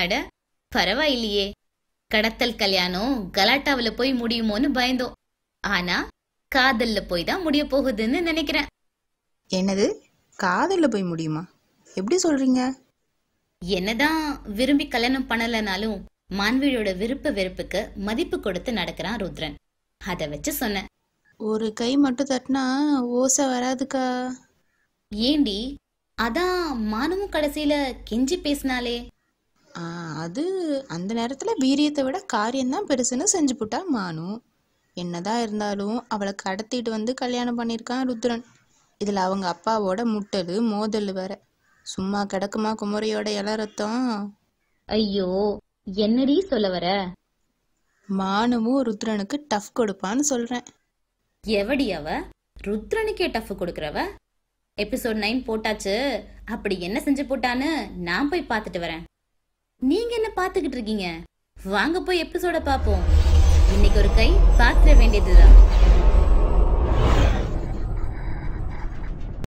அட பரவாயில்லையே கடத்தல் கல்யாணம் கலாட்டாவில் போய் முடியுமோன்னு பயந்தோம் ஆனா காதல்ல போய் தான் முடிய போகுதுன்னு நினைக்கிறேன் என்னது காதல்ல போய் முடியுமா எப்படி சொல்றீங்க என்னதான் விரும்பி கல்யாணம் பண்ணலனாலும் மான்வியோட விருப்ப வெறுப்புக்கு மதிப்பு கொடுத்து நடக்கிறான் ருத்ரன் அத வச்சு சொன்னேன் ஒரு கை மட்டும் தட்டினா ஓசை வராதுக்கா ஏண்டி அதான் மானமும் கடைசியில கெஞ்சி பேசினாலே அது அந்த நேரத்தில் வீரியத்தை விட காரியம்தான் பெருசுன்னு செஞ்சு போட்டா மானு என்னதான் இருந்தாலும் அவளை கடத்திட்டு வந்து கல்யாணம் பண்ணியிருக்கான் ருத்ரன் இதில் அவங்க அப்பாவோட முட்டல் மோதல் வேற சும்மா கிடக்குமா குமரியோட இள ரத்தம் ஐயோ என்னடி சொல்ல வர மானுமும் ருத்ரனுக்கு டஃப் கொடுப்பான்னு சொல்றேன் எவடி அவ ருத்ரனுக்கே டஃப் கொடுக்கறவ எபிசோட் நைன் போட்டாச்சு அப்படி என்ன செஞ்சு போட்டான்னு நான் போய் பார்த்துட்டு வரேன் நீங்க என்ன பாத்துக்கிட்டு இருக்கீங்க வாங்க போய் எபிசோட பாப்போம் இன்னைக்கு ஒரு கை பாத்திர வேண்டியதுதான்